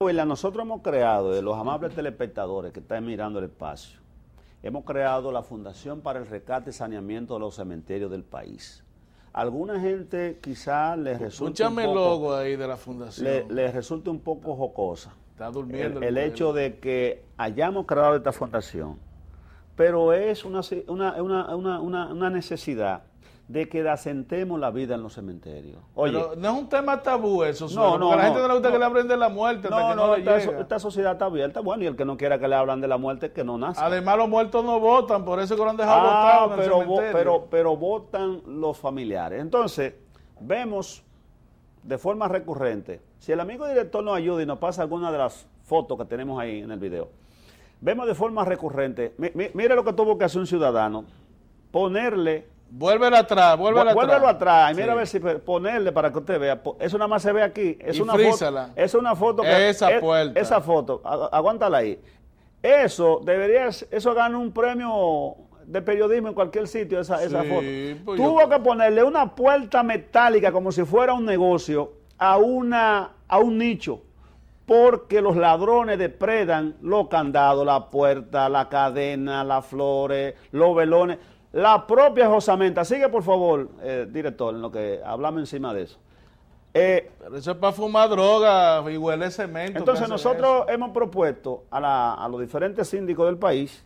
Pues nosotros hemos creado, de los amables telespectadores que están mirando el espacio, hemos creado la Fundación para el Rescate y Saneamiento de los Cementerios del país. Alguna gente quizá les resulte un poco, ahí de la fundación. le un poco jocosa. Está durmiendo. El, hecho de que hayamos creado esta fundación, pero es una, una, una, una necesidad de que asentemos la vida en los cementerios. Oye, no es un tema tabú eso, no, no, a la gente no le gusta que le hablen de la muerte. no, no, esta, sociedad está abierta, bueno, y el que no quiera que le hablan de la muerte, que no nace. Además, los muertos no votan, por eso que lo han dejado ah, votar. Pero, pero, pero votan los familiares. Entonces, vemos de forma recurrente, si el amigo director nos ayuda y nos pasa alguna de las fotos que tenemos ahí en el video, vemos de forma recurrente, mire lo que tuvo que hacer un ciudadano, ponerle Vuelve atrás, vuelve atrás. atrás. atrás. Y mira a ver si ponerle para que usted vea. Eso nada más se ve aquí. Es una frízala. foto. Es una foto Esa puerta. Esa foto. Aguántala ahí. Eso debería, eso gana un premio de periodismo en cualquier sitio, esa, foto. Pues Tuvo que ponerle una puerta metálica como si fuera un negocio a una, a un nicho porque los ladrones depredan los candados, la puerta, la cadena, las flores, los velones. La propia Josamenta. Sigue, por favor, eh, director, en lo que hablamos encima de eso. Eh, eso es para fumar droga y huele cemento. Entonces pues, nosotros hemos propuesto a, los diferentes síndicos del país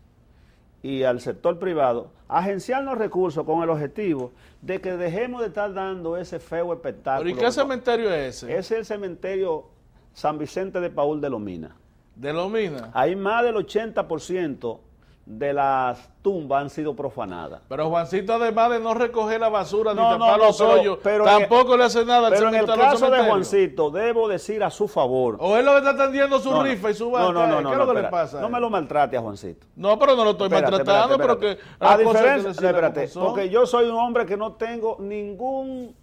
y al sector privado agenciar los recursos con el objetivo de que dejemos de estar dando ese feo espectáculo. ¿Y qué cementerio es es el cementerio San Vicente de Paul de Lomina. ¿De Lomina? Hay más del 80% de las tumbas han sido profanadas. Pero Juancito, además de no recoger la basura ni tapar los hoyos, tampoco le hace nada. Pero en el caso de Juancito, debo decir a su favor. O él lo está atendiendo su rifa y su No, no, no, ¿Qué No me lo maltrate a Juancito. No, pero no lo estoy maltratando, A diferencia, que espérate, porque yo soy un hombre que no tengo ningún...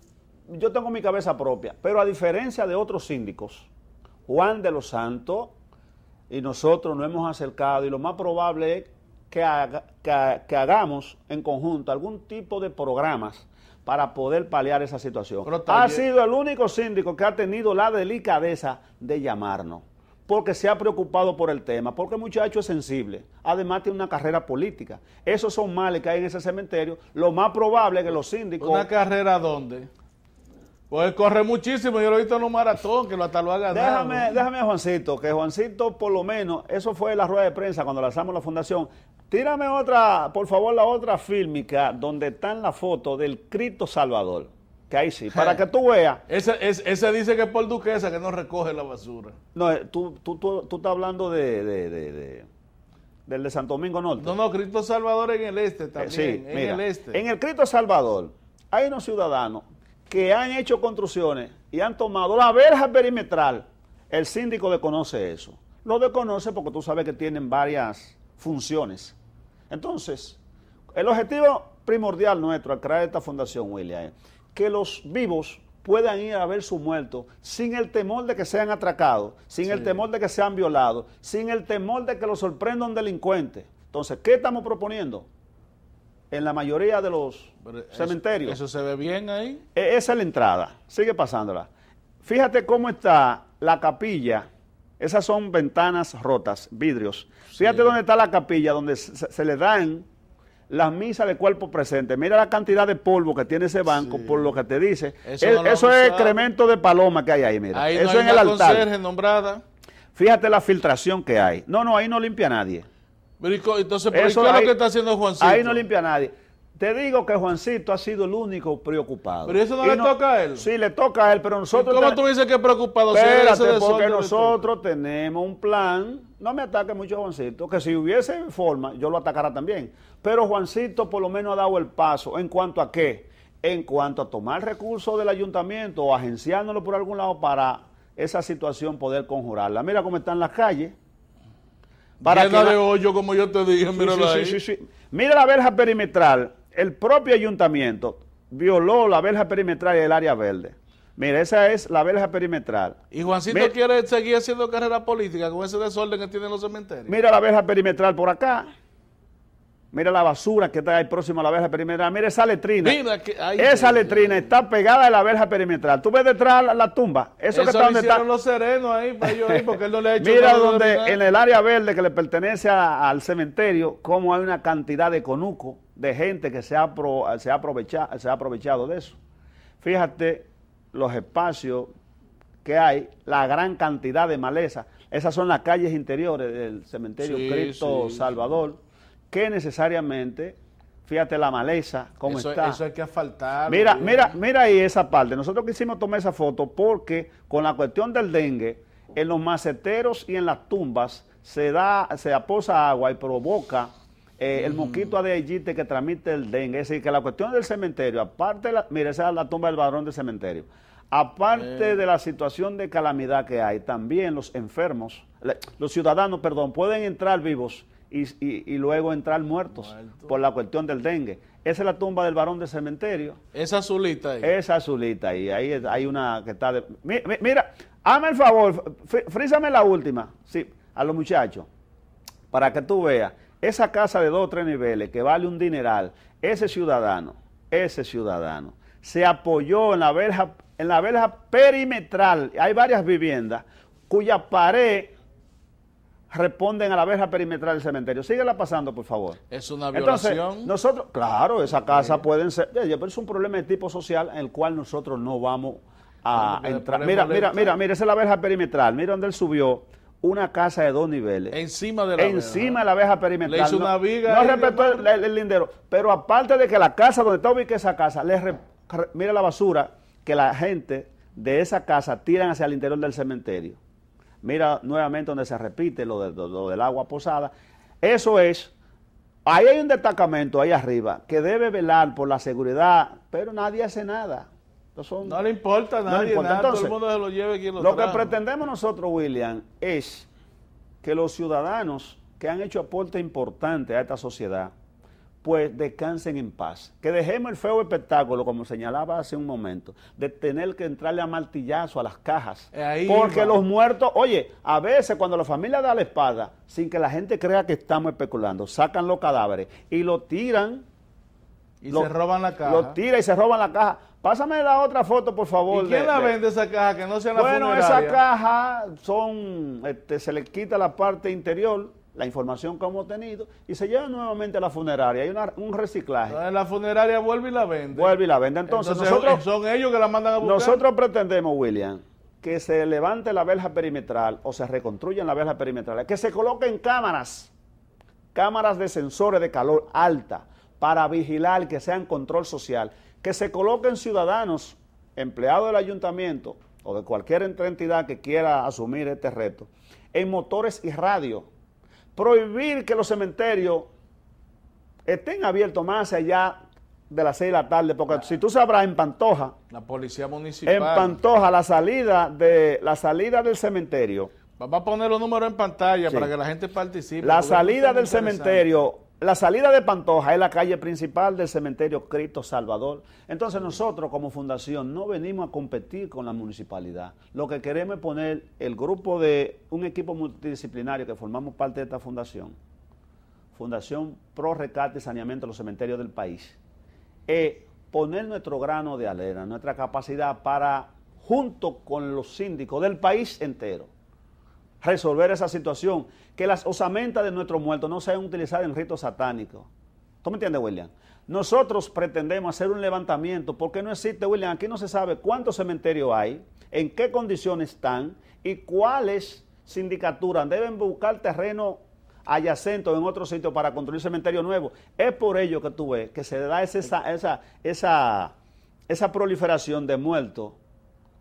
Yo tengo mi cabeza propia, pero a diferencia de otros síndicos, Juan de los Santos y nosotros nos hemos acercado y lo más probable es que, que, hagamos en conjunto algún tipo de programas para poder paliar esa situación. Ha sido el único síndico que ha tenido la delicadeza de llamarnos, porque se ha preocupado por el tema, porque el muchacho es sensible, además tiene una carrera política. Esos son males que hay en ese cementerio, lo más probable es que los síndicos... ¿Una carrera dónde? Pues corre muchísimo, yo lo he visto en un maratón, que hasta lo ha ganado. Déjame, déjame Juancito, que Juancito por lo menos, eso fue la rueda de prensa cuando lanzamos la fundación, Tírame otra, por favor, la otra fílmica donde está en la foto del Cristo Salvador. Que ahí sí, para que tú veas. Esa, dice que es por duquesa que no recoge la basura. No, eh, tú, estás hablando de, de, de, del de Santo Domingo Norte. No, no, Cristo Salvador en el este eh, también. Sí, en el este. En el Cristo Salvador hay unos ciudadanos que han hecho construcciones y han tomado la verja perimetral. El síndico desconoce eso. Lo desconoce porque tú sabes que tienen varias funciones. Entonces, el objetivo primordial nuestro al crear esta fundación, William, es que los vivos puedan ir a ver sus muertos sin el temor de que sean atracados, sin el temor de que sean violados, sin el temor de que los sorprenda un delincuente. Entonces, ¿qué estamos proponiendo? En la mayoría de los cementerios. ¿Eso se ve bien ahí? E-, esa es la entrada. Sigue pasándola. Fíjate cómo está la capilla esas son ventanas rotas, vidrios. Fíjate dónde está la capilla, donde se, le dan las misas de cuerpo presente. Mira la cantidad de polvo que tiene ese banco, por lo que te dice. Eso, el, es de paloma que hay ahí, mira. eso en el altar. Fíjate la filtración que hay. No, no, ahí no limpia nadie. entonces, eso, qué es lo que está haciendo Juancito? Ahí no limpia nadie. Te digo que Juancito ha sido el único preocupado. Pero eso no le toca a él. Sí, le toca a él, pero nosotros. ¿Cómo tú dices que es preocupado? Espérate, porque nosotros tenemos un plan. No me ataque mucho Juancito, que si hubiese forma, yo lo atacara también. Pero Juancito por lo menos ha dado el paso. ¿En cuanto a qué? En cuanto a tomar recursos del ayuntamiento o agenciándolo por algún lado para esa situación poder conjurarla. Mira cómo están las calles. Para Llena de hoyo, como yo te dije, Mira la verja perimetral el propio ayuntamiento violó la verja perimetral y el área verde. Mira, esa es la verja perimetral. ¿Y Juancito quiere seguir haciendo carrera política con ese desorden que tienen los cementerios? Mira la verja perimetral por acá. Mira la basura que está ahí próximo a la verja perimetral. Mira esa letrina. esa letrina está pegada a la verja perimetral. Tú ves detrás la, tumba. Eso, que está donde está. los serenos ahí, Mira donde en el área verde que le pertenece al cementerio, cómo hay una cantidad de conuco, de gente que se ha, se, ha aprovechado, de eso. Fíjate los espacios que hay, la gran cantidad de maleza. Esas son las calles interiores del cementerio Cristo Salvador que necesariamente, fíjate la maleza, cómo está. Eso hay que asfaltar. Mira, mira, mira ahí esa parte. Nosotros quisimos tomar esa foto porque con la cuestión del dengue, en los maceteros y en las tumbas se da, se aposa agua y provoca eh, el mm. mosquito Aedes que transmite el dengue. Es decir, que la cuestión del cementerio, aparte, de la, mira, esa es la tumba del varón del cementerio. Aparte eh. de la situación de calamidad que hay, también los enfermos, los ciudadanos, perdón, pueden entrar vivos y, luego entrar muertos por la cuestión del dengue. Esa es la tumba del varón del cementerio. Esa azulita ahí. Esa azulita ahí. Ahí hay una que está de... Mira, mira hazme el favor, frízame la última, sí, a los muchachos, para que tú veas. Esa casa de dos o tres niveles que vale un dineral, ese ciudadano, ese ciudadano, se apoyó en la verja, en la verja perimetral. Hay varias viviendas cuya pared responden a la verja perimetral del cementerio. Síguela pasando, por favor. Es una violación. nosotros, claro, esa casa puede pueden ser, pero es un problema de tipo social en el cual nosotros no vamos a entrar. Mira, mira, mira, mira, esa es la verja perimetral. Mira donde él subió una casa de dos niveles. Encima de la Encima de la verja perimetral. Le hizo una viga. No, respetó el, lindero. Pero aparte de que la casa donde está ubicada esa casa, le mira la basura que la gente de esa casa tiran hacia el interior del cementerio. Mira nuevamente donde se repite lo, del agua posada. Eso es, ahí hay un destacamento ahí arriba que debe velar por la seguridad, pero nadie hace nada. no le importa a nadie, no importa. el mundo se lo lleve quien lo Lo que pretendemos nosotros, William, es que los ciudadanos que han hecho aporte importante a esta sociedad pues descansen en paz. Que dejemos el feo espectáculo, como señalaba hace un momento, de tener que entrarle a martillazo a las cajas. Eh, porque los muertos, oye, a veces cuando la familia da la espada, sin que la gente crea que estamos especulando, sacan los cadáveres y lo tiran. Y se roban la caja. Lo tira y se roban la caja. Pásame la otra foto, por favor. ¿Y quién la vende esa caja que no sea la Bueno, esa caja son, este, se le quita la parte interior la información que hemos tenido y se lleva nuevamente a la funeraria. Hay un reciclaje. en la funeraria vuelve y la vende. Vuelve y la vende. Entonces, eh, son ellos que la mandan a buscar. Nosotros pretendemos, William, que se levante la verja perimetral o se reconstruya la verja perimetral, que se coloquen cámaras, cámaras de sensores de calor alta para vigilar que sean control social, que se coloquen ciudadanos, empleados del ayuntamiento o de cualquier entidad que quiera asumir este reto, en motores y radio prohibir que los cementerios estén abiertos más allá de las 6 de la tarde, porque si tú sabrás en Pantoja, la policía municipal, en Pantoja la salida de la salida del cementerio. Va a poner los números en pantalla para que la gente participe. La salida del cementerio la salida de Pantoja es la calle principal del cementerio Cristo Salvador. Entonces nosotros como fundación no venimos a competir con la municipalidad. Lo que queremos es poner el grupo de un equipo multidisciplinario que formamos parte de esta fundación, Fundación Pro Recate y Saneamiento de los Cementerios del País, es poner nuestro grano de alera, nuestra capacidad para, junto con los síndicos del país entero, resolver esa situación, que las osamentas de nuestros muertos no sean utilizadas en ritos satánicos. ¿Tú me entiendes, William? Nosotros pretendemos hacer un levantamiento porque no existe, William, aquí no se sabe cuántos cementerios hay, en qué condiciones están y cuáles sindicaturas deben buscar terreno adyacente en otro sitio para construir cementerio nuevo. Es por ello que tú ves que se da esa, esa, esa, esa proliferación de muertos,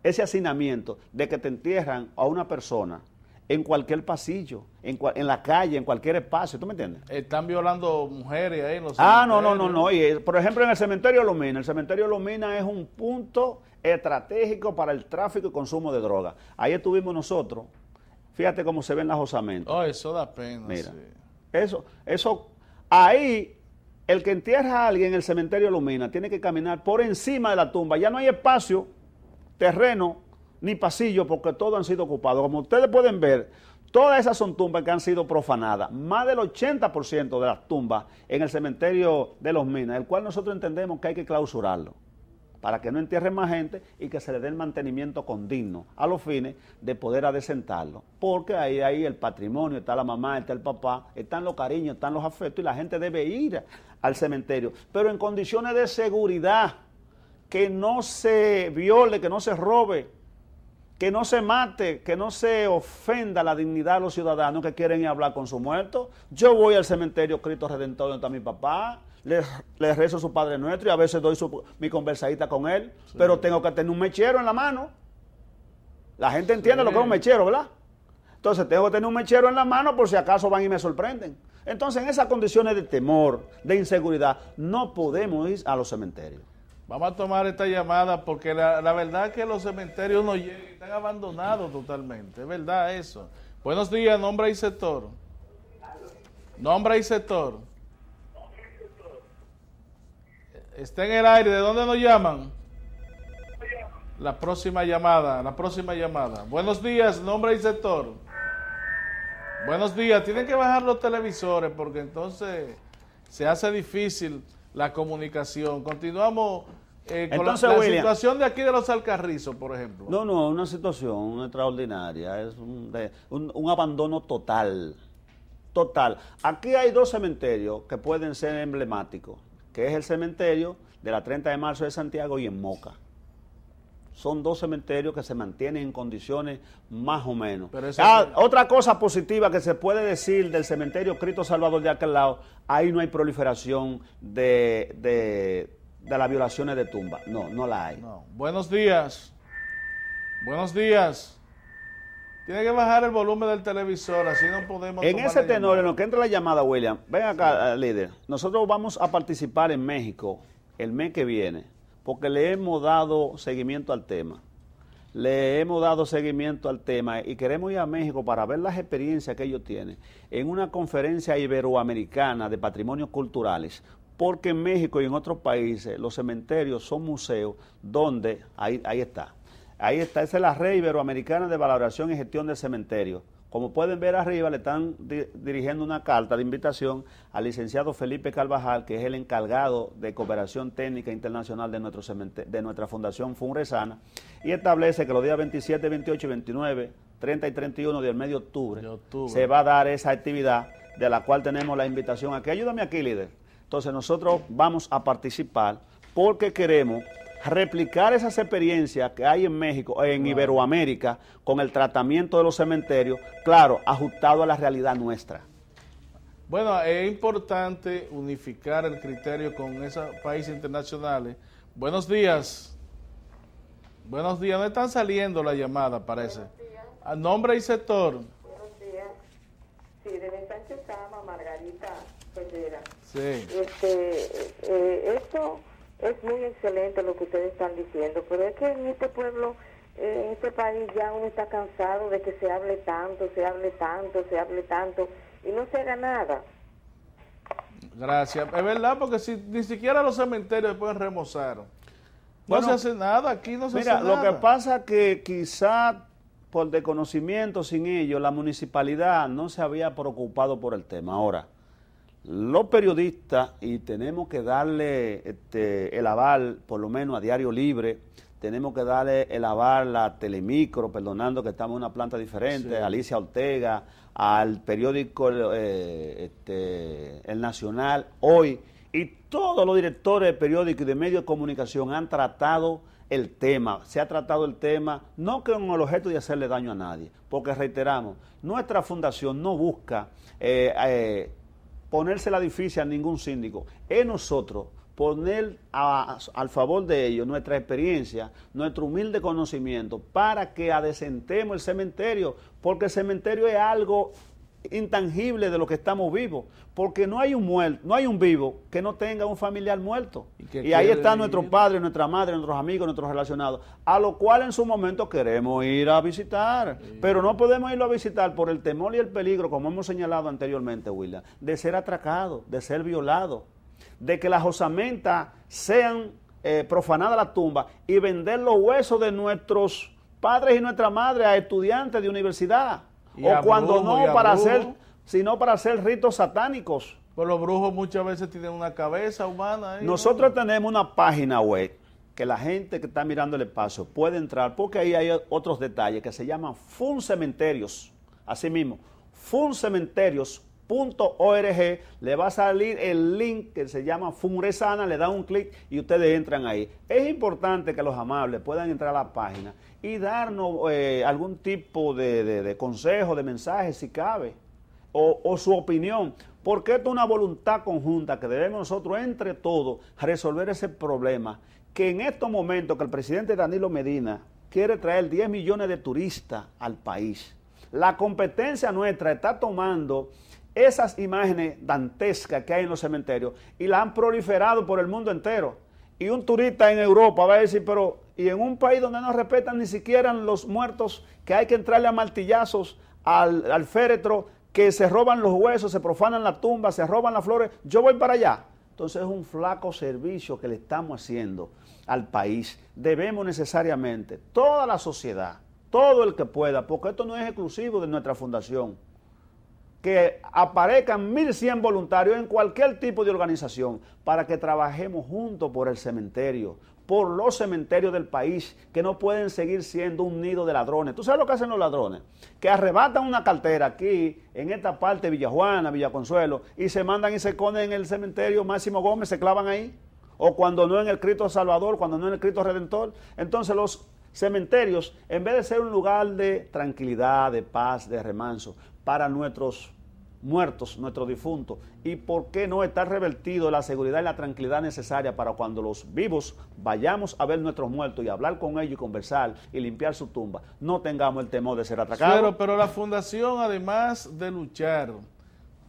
ese hacinamiento de que te entierran a una persona en cualquier pasillo, en, la calle, en cualquier espacio, ¿tú me entiendes? Están violando mujeres ahí en los Ah, no, no, no, no. Eh, por ejemplo, en el cementerio Lumina. el cementerio Lumina es un punto estratégico para el tráfico y consumo de drogas. Ahí estuvimos nosotros, fíjate cómo se ven las osamentas. Oh, eso da pena. Mira, eso, eso, ahí el que entierra a alguien en el cementerio Lumina tiene que caminar por encima de la tumba. Ya no hay espacio, terreno ni pasillo, porque todo han sido ocupados. Como ustedes pueden ver, todas esas son tumbas que han sido profanadas. Más del 80% de las tumbas en el cementerio de los Minas, el cual nosotros entendemos que hay que clausurarlo para que no entierren más gente y que se le dé el mantenimiento condigno a los fines de poder adecentarlo. Porque ahí hay el patrimonio, está la mamá, está el papá, están los cariños, están los afectos y la gente debe ir al cementerio, pero en condiciones de seguridad, que no se viole, que no se robe que no se mate, que no se ofenda la dignidad de los ciudadanos que quieren hablar con su muerto. Yo voy al cementerio Cristo Redentor donde está mi papá, le, rezo a su Padre Nuestro y a veces doy mi conversadita con él, pero tengo que tener un mechero en la mano. La gente entiende lo que es un mechero, ¿verdad? Entonces tengo que tener un mechero en la mano por si acaso van y me sorprenden. Entonces en esas condiciones de temor, de inseguridad, no podemos ir a los cementerios. Vamos a tomar esta llamada porque la, verdad es que los cementerios no llegan, están abandonados totalmente. Es verdad eso. Buenos días, nombre y sector. Nombre y sector. Está en el aire. ¿De dónde nos llaman? La próxima llamada, la próxima llamada. Buenos días, nombre y sector. Buenos días. Tienen que bajar los televisores porque entonces se hace difícil la comunicación. Continuamos eh, la, situación de aquí de los Alcarrizos, por ejemplo. No, no, una situación extraordinaria, es un, abandono total, total. Aquí hay dos cementerios que pueden ser emblemáticos, que es el cementerio de la 30 de marzo de Santiago y en Moca son dos cementerios que se mantienen en condiciones más o menos. Ah, otra cosa positiva que se puede decir del cementerio Cristo Salvador de aquel lado, ahí no hay proliferación de, de las violaciones de tumba. No, no la hay. Buenos días. Buenos días. Tiene que bajar el volumen del televisor, así no podemos. En ese tenor, en lo que entra la llamada, William, ven acá, eh, líder. Nosotros vamos a participar en México el mes que viene, porque le hemos dado seguimiento al tema. Le hemos dado seguimiento al tema y queremos ir a México para ver las experiencias que ellos tienen en una conferencia iberoamericana de patrimonios culturales, porque en México y en otros países los cementerios son museos donde, ahí, está, ahí está, esa es la red iberoamericana de valoración y gestión de cementerios. Como pueden ver arriba, le están dirigiendo una carta de invitación al licenciado Felipe Carvajal, que es el encargado de cooperación técnica internacional de, de nuestra fundación Funresana, y establece que los días 27, 28 y 29, 30 y 31 del mes de octubre, de octubre, se va a dar esa actividad de la cual tenemos la invitación aquí. Ayúdame aquí, líder. Entonces nosotros vamos a participar porque queremos replicar esas experiencias que hay en México, en Iberoamérica, con el tratamiento de los cementerios, claro, ajustado a la realidad nuestra. Bueno, es importante unificar el criterio con esos países internacionales. Buenos días. Buenos días. No están saliendo la llamada, parece. A nombre y sector. Buenos días. Sí, desde Sánchez Margarita Pedera. Sí. Este, eh, esto es muy excelente lo que ustedes están diciendo, pero es que en este pueblo, en este país ya uno está cansado de que se hable tanto, se hable tanto, se hable tanto y no se haga nada. Gracias. Es verdad, porque si ni siquiera los cementerios pueden remozar. No se hace nada, aquí no se Mira, lo que pasa que quizá por desconocimiento sin ello, la municipalidad no se había preocupado por el tema. Ahora, los periodistas y tenemos que darle este, el aval, por lo menos a Diario Libre, tenemos que darle el aval a Telemicro, perdonando que estamos en una planta diferente, a Alicia Ortega, al periódico eh, este, El Nacional, Hoy, y todos los directores de periódicos y de medios de comunicación han tratado el tema, se ha tratado el tema no con el objeto de hacerle daño a nadie, porque reiteramos, nuestra fundación no busca eh, eh, ponerse la difícil a ningún síndico. Es nosotros poner al favor de ellos nuestra experiencia, nuestro humilde conocimiento, para que adecentemos el cementerio, porque el cementerio es algo intangible de lo que estamos vivos, porque no hay un muerto, no hay un vivo que no tenga un familiar muerto. Y, ahí están nuestros padres, nuestra madre, nuestros amigos, nuestros relacionados, a lo cual en su momento queremos ir a visitar, pero no podemos irlo a visitar por el temor y el peligro, como hemos señalado anteriormente, Willa, de ser atracado, de ser violado, de que las osamentas sean eh, profanadas las tumba y vender los huesos de nuestros padres y nuestra madre a estudiantes de universidad o cuando no, para hacer, sino para hacer ritos satánicos. Pues los brujos muchas veces tienen una cabeza humana. Nosotros tenemos una página web que la gente que está mirando el espacio puede entrar, porque ahí hay otros detalles que se llaman fun cementerios. Así mismo, cementerios org, le va a salir el link que se llama Funresana, le da un clic y ustedes entran ahí. Es importante que los amables puedan entrar a la página y darnos eh, algún tipo de, consejo, de mensaje, si cabe, o, o su opinión, porque esto es una voluntad conjunta que debemos nosotros entre todos resolver ese problema, que en estos momentos que el presidente Danilo Medina quiere traer 10 millones de turistas al país, la competencia nuestra está tomando esas imágenes dantescas que hay en los cementerios y las han proliferado por el mundo entero. Y un turista en Europa va a decir, pero y en un país donde no respetan ni siquiera los muertos, que hay que entrarle a martillazos al, al féretro, que se roban los huesos, se profanan la tumba, se roban las flores, yo voy para allá. Entonces es un flaco servicio que le estamos haciendo al país. Debemos necesariamente, toda la sociedad, todo el que pueda, porque esto no es exclusivo de nuestra fundación que aparezcan 1.100 voluntarios en cualquier tipo de organización para que trabajemos juntos por el cementerio, por los cementerios del país que no pueden seguir siendo un nido de ladrones. ¿Tú sabes lo que hacen los ladrones? Que arrebatan una cartera aquí, en esta parte de Villajuana, Villaconsuelo, y se mandan y se conen en el cementerio Máximo Gómez, se clavan ahí. O cuando no en el Cristo Salvador, cuando no en el Cristo Redentor. Entonces los cementerios, en vez de ser un lugar de tranquilidad, de paz, de remanso, para nuestros muertos, nuestros difuntos, y por qué no está revertido la seguridad y la tranquilidad necesaria para cuando los vivos vayamos a ver nuestros muertos y hablar con ellos y conversar y limpiar su tumba. No tengamos el temor de ser atracados. Pero, pero la fundación, además de luchar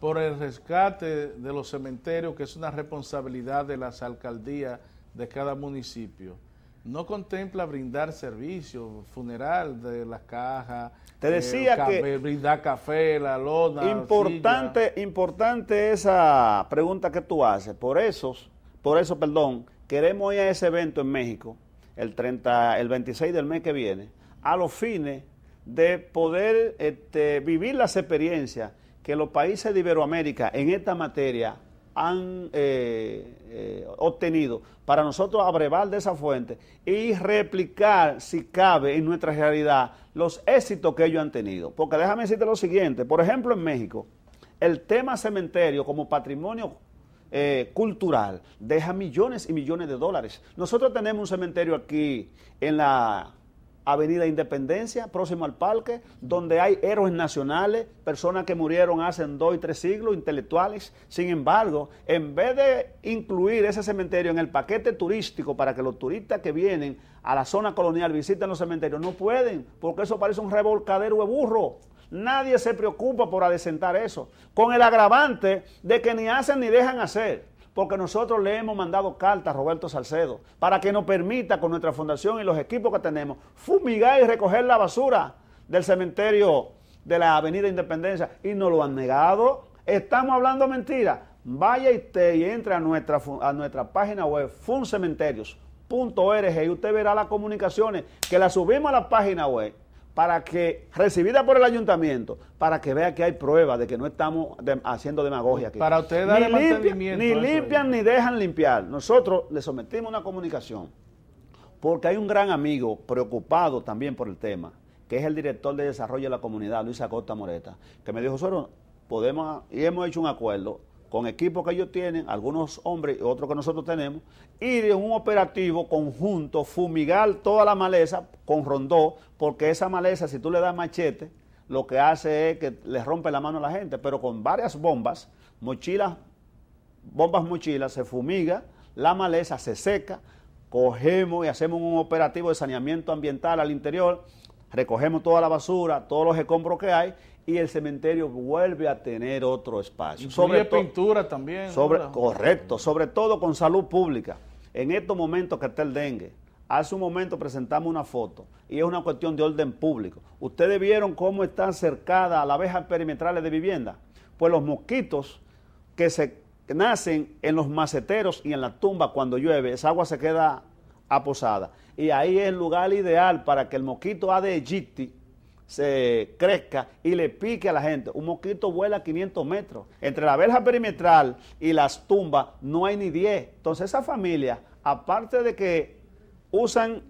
por el rescate de los cementerios, que es una responsabilidad de las alcaldías de cada municipio, no contempla brindar servicio, funeral de las cajas. Te eh, eh, Brindar café, la lona. Importante, importante esa pregunta que tú haces. Por eso, por eso, perdón, queremos ir a ese evento en México, el, 30, el 26 del mes que viene, a los fines de poder este, vivir las experiencias que los países de Iberoamérica en esta materia han eh, eh, obtenido para nosotros abrevar de esa fuente y replicar, si cabe, en nuestra realidad los éxitos que ellos han tenido. Porque déjame decirte lo siguiente, por ejemplo, en México, el tema cementerio como patrimonio eh, cultural deja millones y millones de dólares. Nosotros tenemos un cementerio aquí en la Avenida Independencia, próximo al parque, donde hay héroes nacionales, personas que murieron hace dos y tres siglos, intelectuales. Sin embargo, en vez de incluir ese cementerio en el paquete turístico para que los turistas que vienen a la zona colonial visiten los cementerios, no pueden, porque eso parece un revolcadero de burro. Nadie se preocupa por adecentar eso, con el agravante de que ni hacen ni dejan hacer porque nosotros le hemos mandado cartas a Roberto Salcedo para que nos permita con nuestra fundación y los equipos que tenemos fumigar y recoger la basura del cementerio de la Avenida Independencia y nos lo han negado. Estamos hablando mentira. Vaya usted y entre a nuestra, a nuestra página web funcementerios.org y usted verá las comunicaciones que las subimos a la página web para que, recibida por el ayuntamiento, para que vea que hay pruebas de que no estamos haciendo demagogia aquí. Para ustedes darle ni Ni limpian ni dejan limpiar. Nosotros le sometimos una comunicación porque hay un gran amigo preocupado también por el tema, que es el director de desarrollo de la comunidad, Luis Acosta Moreta, que me dijo, Suero, podemos, y hemos hecho un acuerdo, con equipos que ellos tienen, algunos hombres y otros que nosotros tenemos, ir en un operativo conjunto, fumigar toda la maleza con rondó, porque esa maleza, si tú le das machete, lo que hace es que le rompe la mano a la gente, pero con varias bombas, mochilas, bombas mochilas, se fumiga, la maleza se seca, cogemos y hacemos un operativo de saneamiento ambiental al interior, recogemos toda la basura, todos los escombros que hay y el cementerio vuelve a tener otro espacio. sobre pintura también. Sobre, correcto, sobre todo con salud pública. En estos momentos que está el dengue, hace un momento presentamos una foto y es una cuestión de orden público. Ustedes vieron cómo están cercadas las abejas perimetrales de vivienda. Pues los mosquitos que se nacen en los maceteros y en la tumba cuando llueve, esa agua se queda aposada. Y ahí es el lugar ideal para que el mosquito de aegypti, se crezca y le pique a la gente. Un mosquito vuela 500 metros. Entre la verja perimetral y las tumbas no hay ni 10. Entonces esa familia, aparte de que usan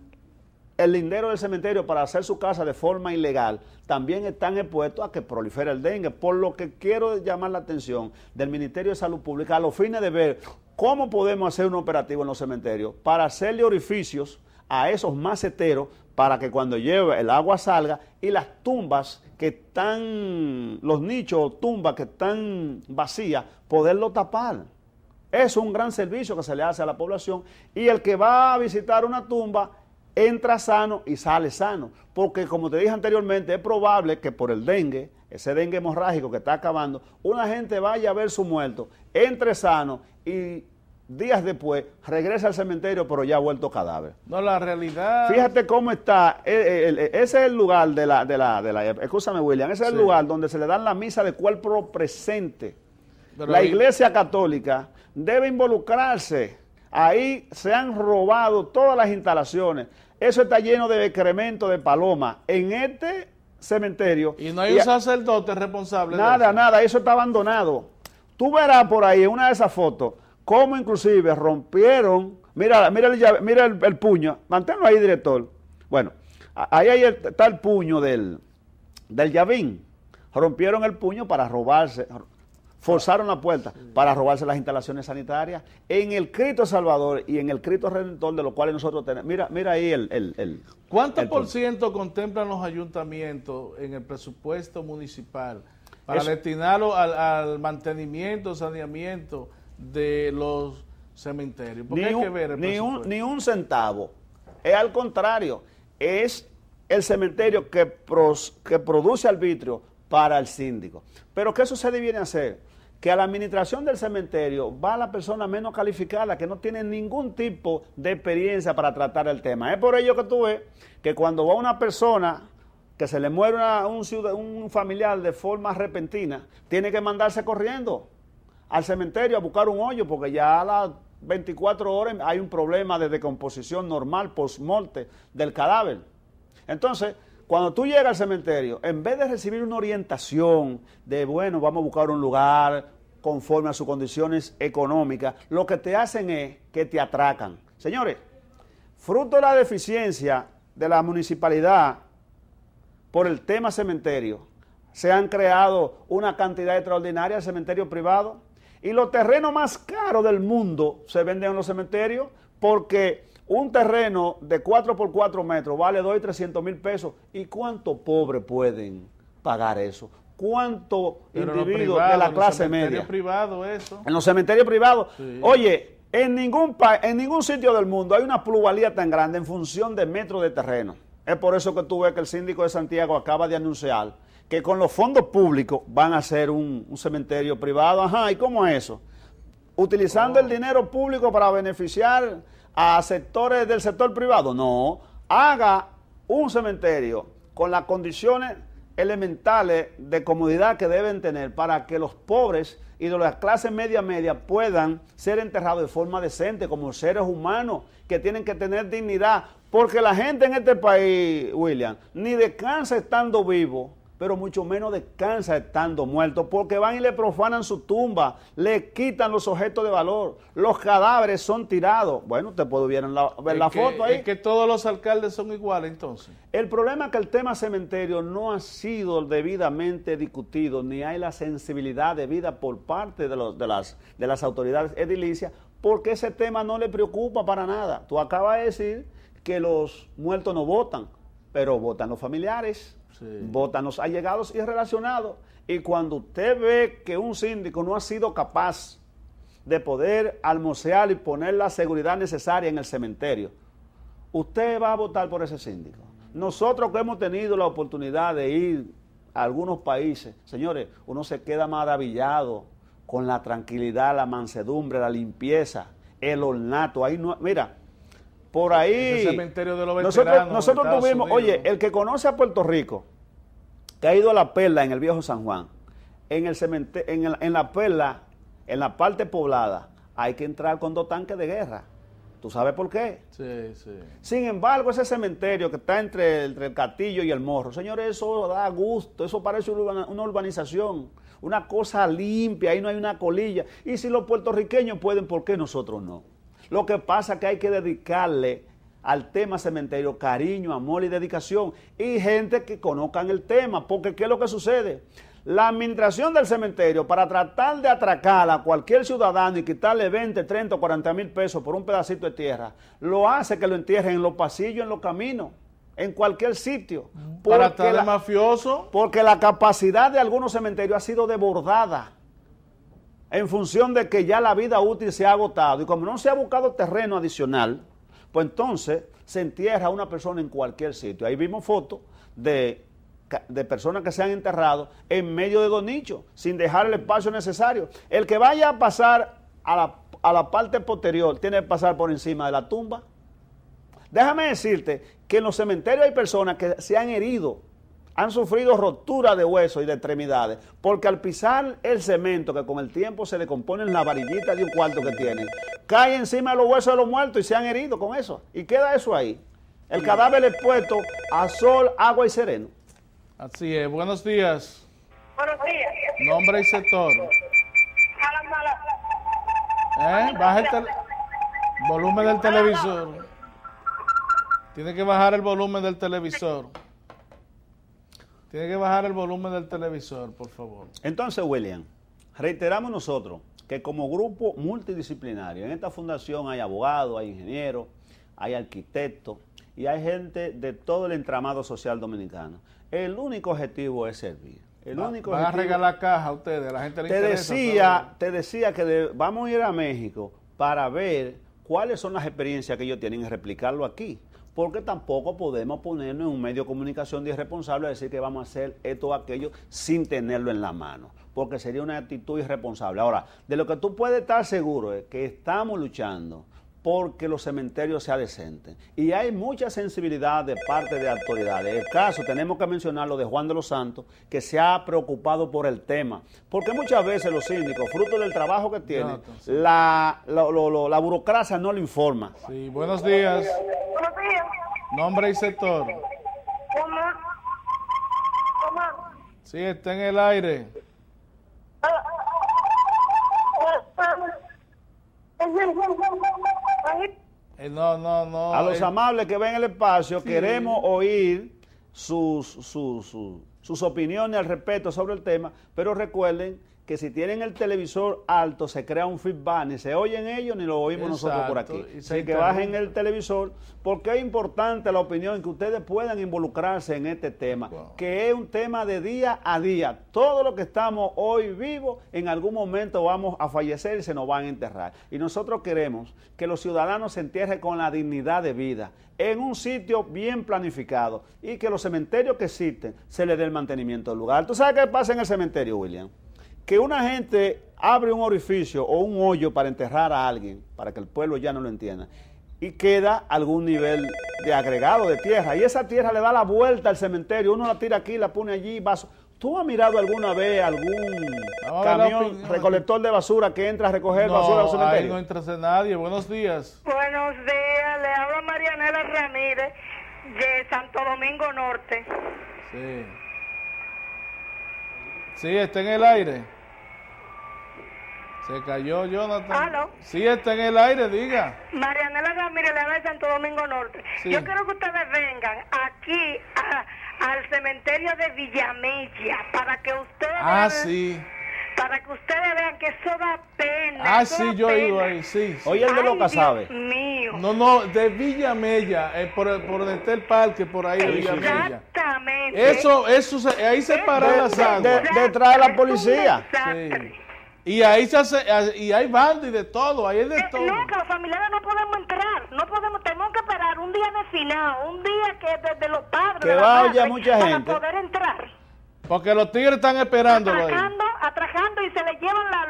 el lindero del cementerio para hacer su casa de forma ilegal, también están expuestos a que prolifere el dengue. Por lo que quiero llamar la atención del Ministerio de Salud Pública a los fines de ver cómo podemos hacer un operativo en los cementerios para hacerle orificios a esos maceteros para que cuando lleve el agua salga y las tumbas que están, los nichos o tumbas que están vacías, poderlo tapar. Es un gran servicio que se le hace a la población y el que va a visitar una tumba entra sano y sale sano, porque como te dije anteriormente, es probable que por el dengue, ese dengue hemorrágico que está acabando, una gente vaya a ver su muerto, entre sano y días después, regresa al cementerio, pero ya ha vuelto cadáver. No, la realidad. Fíjate cómo está. Eh, eh, eh, ese es el lugar de la. De la, William. Ese es el lugar donde se le dan la misa de cuerpo presente. la iglesia católica debe involucrarse. Ahí se han robado todas las instalaciones. Eso está lleno de decremento, de paloma. En este cementerio. Y no hay un sacerdote responsable. Nada, nada. Eso está abandonado. Tú verás por ahí en una de esas fotos cómo inclusive rompieron, mira, mira, el, mira el, puño, manténlo ahí director. Bueno, ahí, está el puño del, del Yavín. Rompieron el puño para robarse, forzaron la puerta para robarse las instalaciones sanitarias en el Cristo Salvador y en el Cristo Redentor, de los cuales nosotros tenemos. Mira, mira ahí el. el, ¿Cuánto por ciento contemplan los ayuntamientos en el presupuesto municipal para destinarlo al, mantenimiento, saneamiento de los cementerios. ni, un, ni, centavo. Es al contrario, es el cementerio que, que produce arbitrio para el síndico. Pero ¿qué sucede viene a ser? Que a la administración del cementerio va la persona menos calificada, que no tiene ningún tipo de experiencia para tratar el tema. Es por ello que tú ves que cuando va una persona que se le muere a un, un familiar de forma repentina, tiene que mandarse corriendo al cementerio a buscar un hoyo porque ya a las 24 horas hay un problema de decomposición normal post-morte del cadáver. Entonces, cuando tú llegas al cementerio, en vez de recibir una orientación de, bueno, vamos a buscar un lugar conforme a sus condiciones económicas, lo que te hacen es que te atracan. Señores, fruto de la deficiencia de la municipalidad por el tema cementerio, se han creado una cantidad extraordinaria de cementerios privados y los terrenos más caros del mundo se venden en los cementerios porque un terreno de 4 por 4 metros vale 2 y 300 mil pesos. ¿Y cuánto pobre pueden pagar eso? cuánto individuo de la clase media? En los cementerios privados eso. En los cementerios privados. Oye, en ningún, en ningún sitio del mundo hay una pluralidad tan grande en función de metros de terreno. Es por eso que tú ves que el síndico de Santiago acaba de anunciar que con los fondos públicos van a hacer un, cementerio privado. Ajá, ¿y cómo es eso? Utilizando el ah. dinero público para beneficiar a sectores del sector privado. No, haga un cementerio con las condiciones elementales de comodidad que deben tener para que los pobres y de las clases media media puedan ser enterrados de forma decente como seres humanos que tienen que tener dignidad, porque la gente en este país, William, ni descansa estando vivo pero mucho menos descansa estando muerto, porque van y le profanan su tumba, le quitan los objetos de valor, los cadáveres son tirados. Bueno, te puedo ver la, foto ahí. Es que todos los alcaldes son iguales entonces. El problema es que el tema cementerio no ha sido debidamente discutido, ni hay la sensibilidad debida por parte de, las, de las autoridades edilicias, porque ese tema no le preocupa para nada. Tú acabas de decir que los muertos no votan, pero votan los familiares sí. ha llegado allegados y relacionados. Y cuando usted ve que un síndico no ha sido capaz de poder almocear y poner la seguridad necesaria en el cementerio, usted va a votar por ese síndico. Nosotros que hemos tenido la oportunidad de ir a algunos países, señores, uno se queda maravillado con la tranquilidad, la mansedumbre, la limpieza, el ornato. Ahí mira, por ahí. cementerio de los veteranos, nosotros, tuvimos, oye, el que conoce a Puerto Rico, ido a la perla en el viejo San Juan, en, el en, la perla, en la parte poblada, hay que entrar con dos tanques de guerra. ¿Tú sabes por qué? Sí, sí. Sin embargo, ese cementerio que está entre, el Castillo y el Morro, señores, eso da gusto, eso parece una, una urbanización, una cosa limpia, ahí no hay una colilla. Y si los puertorriqueños pueden, ¿por qué nosotros no? Lo que pasa es que hay que dedicarle al tema cementerio cariño, amor y dedicación y gente que conozcan el tema, porque ¿qué es lo que sucede? La administración del cementerio para tratar de atracar a cualquier ciudadano y quitarle 20, 30 o 40 mil pesos por un pedacito de tierra, lo hace que lo entierren en los pasillos, en los caminos, en cualquier sitio. Para mafioso. Porque la capacidad de algunos cementerios ha sido debordada... en función de que ya la vida útil se ha agotado y como no se ha buscado terreno adicional, pues entonces se entierra a una persona en cualquier sitio. Ahí vimos fotos de, personas que se han enterrado en medio de dos nichos, sin dejar el espacio necesario. El que vaya a pasar a la, a la parte posterior tiene que pasar por encima de la tumba. Déjame decirte que en los cementerios hay personas que se han herido han sufrido rotura de huesos y de extremidades, porque al pisar el cemento, que con el tiempo se decompone en la varillita de un cuarto que tienen, cae encima de los huesos de los muertos y se han herido con eso. Y queda eso ahí. El cadáver expuesto a sol, agua y sereno. Así es. Buenos días. Buenos días. Nombre y sector. ¿Eh? Baja el volumen del televisor. Tiene que bajar el volumen del televisor. Tiene que bajar el volumen del televisor, por favor. Entonces, William, reiteramos nosotros que como grupo multidisciplinario, en esta fundación hay abogados, hay ingenieros, hay arquitectos y hay gente de todo el entramado social dominicano. El único objetivo es servir. El único van a regalar caja a ustedes, la gente le te Decía, te decía que vamos a ir a México para ver cuáles son las experiencias que ellos tienen y replicarlo aquí porque tampoco podemos ponernos en un medio de comunicación irresponsable a decir que vamos a hacer esto o aquello sin tenerlo en la mano, porque sería una actitud irresponsable. Ahora, de lo que tú puedes estar seguro es que estamos luchando porque los cementerios sean decentes. Y hay mucha sensibilidad de parte de autoridades. El caso, tenemos que mencionar lo de Juan de los Santos, que se ha preocupado por el tema, porque muchas veces los síndicos, fruto del trabajo que tienen, la, la, la, burocracia no lo informa. Sí, buenos días. Buenos días. Nombre y sector. Omar. Omar. Sí, está en el aire. Ah, ah, ah, eh, A los eh. amables que ven el espacio, queremos oír sus, sus opiniones al respecto sobre el tema, pero recuerden que si tienen el televisor alto se crea un feedback, ni se oyen ellos ni lo oímos nosotros por aquí. Así que bajen el televisor, porque es importante la opinión que ustedes puedan involucrarse en este tema, que es un tema de día a día. Todo lo que estamos hoy vivos, en algún momento vamos a fallecer y se nos van a enterrar. Y nosotros queremos que los ciudadanos se entierren con la dignidad de vida, en un sitio bien planificado y que los cementerios que existen se les dé el mantenimiento del lugar. ¿Tú sabes qué pasa en el cementerio, William? que una gente abre un orificio o un hoyo para enterrar a alguien, para que el pueblo ya no lo entienda, y queda algún nivel de agregado de tierra, y esa tierra le da la vuelta al cementerio, uno la tira aquí, la pone allí, vaso. ¿Tú has mirado alguna vez algún camión recolector de basura que entra a recoger basura al cementerio? No, no entra nadie. Buenos días. Buenos días, le habla Marianela Ramírez de Santo Domingo Norte. Sí. Sí, está en el aire. Se cayó Jonathan. si Sí, está en el aire, diga. Marianela Ramírez, la de Santo Domingo Norte. Yo quiero que ustedes vengan aquí al cementerio de Villamella para que ustedes... Ah, sí para que ustedes vean que eso da pena. Ah, sí, yo he iba ahí, sí. Oye, yo de loca Dios Mío. No, no, de Villamella eh, por, por donde está el parque, por ahí, Villa Exactamente. Eso, eso, ahí se paró la sangre Detrás de, la policía. Sí. Y ahí se hace, y hay bando y de todo, ahí es de eh, todo. los familiares no podemos entrar, no podemos, tenemos que esperar un día final un día que desde los padres, mucha para poder entrar. Porque los tigres están esperando atracando, y se le llevan la,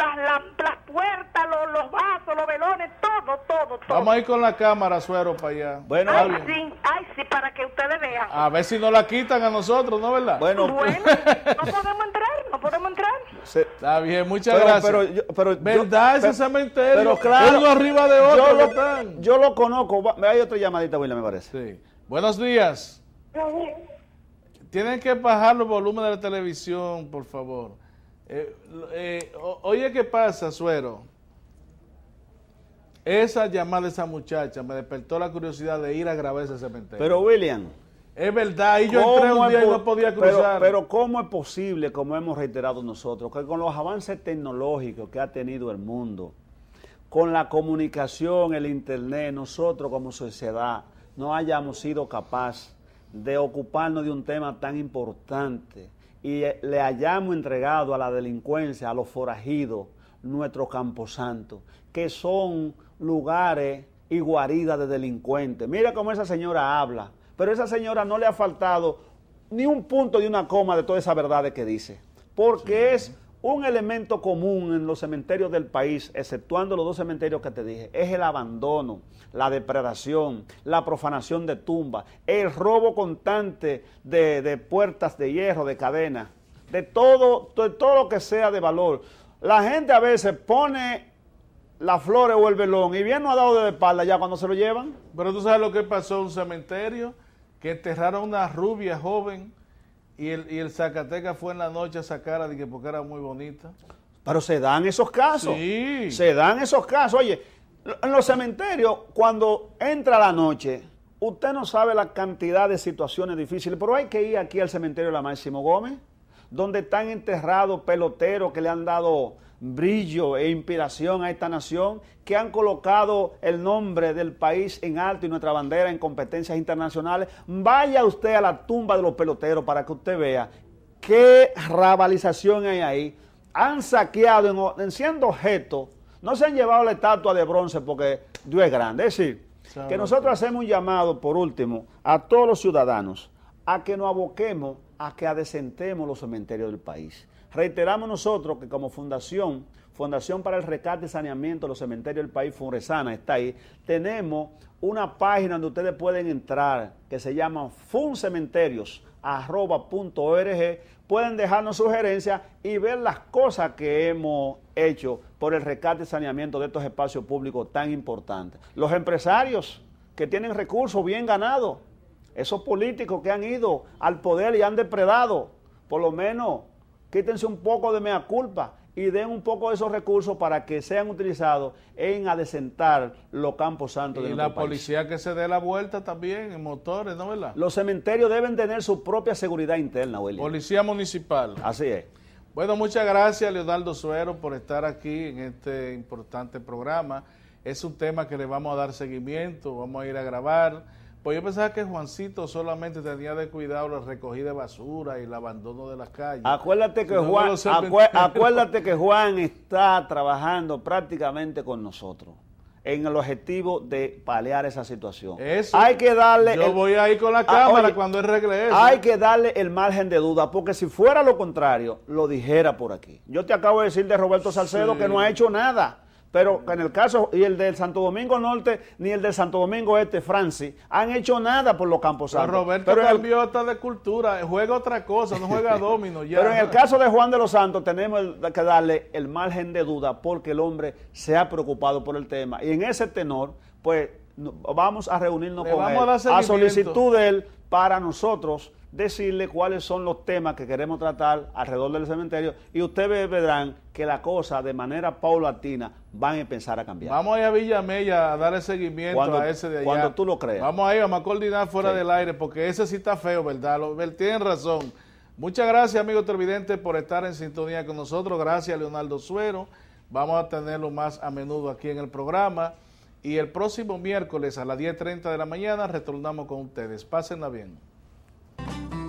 las, puertas, los, los, vasos, los velones, todo, todo, todo. Vamos a ir con la cámara, suero, para allá. Bueno, ay, sí, sí, para que ustedes vean. A ver si no la quitan a nosotros, ¿no, verdad? Bueno, no podemos entrar, no podemos entrar. está bien, muchas gracias. Pero, pero ¿Verdad yo, ese cementerio? Pero Uno arriba de otro. Yo lo, me conozco. Hay otra llamadita, William, me parece. Sí. Buenos días. Tienen que bajar los volúmenes de la televisión, por favor. Eh, eh, oye, ¿qué pasa, suero? Esa llamada de esa muchacha me despertó la curiosidad de ir a grabar ese cementerio. Pero, William. Es verdad, y yo entré un día no podía cruzar. Pero, pero, ¿cómo es posible, como hemos reiterado nosotros, que con los avances tecnológicos que ha tenido el mundo, con la comunicación, el Internet, nosotros como sociedad no hayamos sido capaces de ocuparnos de un tema tan importante y le hayamos entregado a la delincuencia, a los forajidos, nuestro camposanto, que son lugares y guaridas de delincuentes. Mira cómo esa señora habla, pero esa señora no le ha faltado ni un punto ni una coma de todas esas verdades que dice, porque es un elemento común en los cementerios del país, exceptuando los dos cementerios que te dije, es el abandono, la depredación, la profanación de tumbas, el robo constante de, puertas de hierro, de cadenas, de todo, todo lo que sea de valor. La gente a veces pone las flores o el velón y bien no ha dado de espalda ya cuando se lo llevan. Pero tú sabes lo que pasó en un cementerio, que enterraron a una rubia joven y el, y Zacatecas fue en la noche a sacar a que porque era muy bonita. Pero se dan esos casos. Sí. Se dan esos casos. Oye, en los cementerios, cuando entra la noche, usted no sabe la cantidad de situaciones difíciles, pero hay que ir aquí al cementerio de la Máximo Gómez, donde están enterrados peloteros que le han dado brillo e inspiración a esta nación que han colocado el nombre del país en alto y nuestra bandera en competencias internacionales. Vaya usted a la tumba de los peloteros para que usted vea qué rabalización hay ahí. Han saqueado en, en siendo objeto no se han llevado la estatua de bronce porque Dios es grande. Es decir, que nosotros hacemos un llamado, por último, a todos los ciudadanos a que nos aboquemos a que adecentemos los cementerios del país. Reiteramos nosotros que como fundación, Fundación para el Recate y Saneamiento de los Cementerios del País, Funresana, está ahí, tenemos una página donde ustedes pueden entrar que se llama funcementerios.org. Pueden dejarnos sugerencias y ver las cosas que hemos hecho por el recate y saneamiento de estos espacios públicos tan importantes. Los empresarios que tienen recursos bien ganados, esos políticos que han ido al poder y han depredado, por lo menos quítense un poco de mea culpa y den un poco de esos recursos para que sean utilizados en adecentar los campos santos y de la policía que se dé la vuelta también en motores, ¿no verdad? Los cementerios deben tener su propia seguridad interna, William. Policía municipal. Así es. Bueno, muchas gracias Leonardo Suero por estar aquí en este importante programa. Es un tema que le vamos a dar seguimiento, vamos a ir a grabar pues yo pensaba que Juancito solamente tenía de cuidado la recogida de basura y el abandono de las calles. Acuérdate que, Juan, acuérdate que Juan está trabajando prácticamente con nosotros en el objetivo de paliar esa situación. Eso. Hay que darle... Yo voy a ir con la ah, cámara cuando él regrese. Hay que darle el margen de duda, porque si fuera lo contrario, lo dijera por aquí. Yo te acabo de decir de Roberto Salcedo que no ha hecho nada. Pero en el caso, y el del Santo Domingo Norte, ni el de Santo Domingo Este, Francis, han hecho nada por los Campos Santos. Pero Roberto cambió hasta de cultura, juega otra cosa, no juega domino. Ya. Pero en el caso de Juan de los Santos tenemos que darle el margen de duda porque el hombre se ha preocupado por el tema. Y en ese tenor, pues vamos a reunirnos con él, a solicitud de él para nosotros decirle cuáles son los temas que queremos tratar alrededor del cementerio y ustedes verán que la cosa de manera paulatina van a empezar a cambiar. Vamos a ir a Villamella a darle seguimiento a ese de allá. Cuando tú lo creas. Vamos a ir, a coordinar fuera del aire porque ese sí está feo, ¿verdad? Lo, tienen razón. Muchas gracias, amigos televidentes, por estar en sintonía con nosotros. Gracias, Leonardo Suero. Vamos a tenerlo más a menudo aquí en el programa. Y el próximo miércoles a las 10.30 de la mañana retornamos con ustedes. Pásenla bien. you.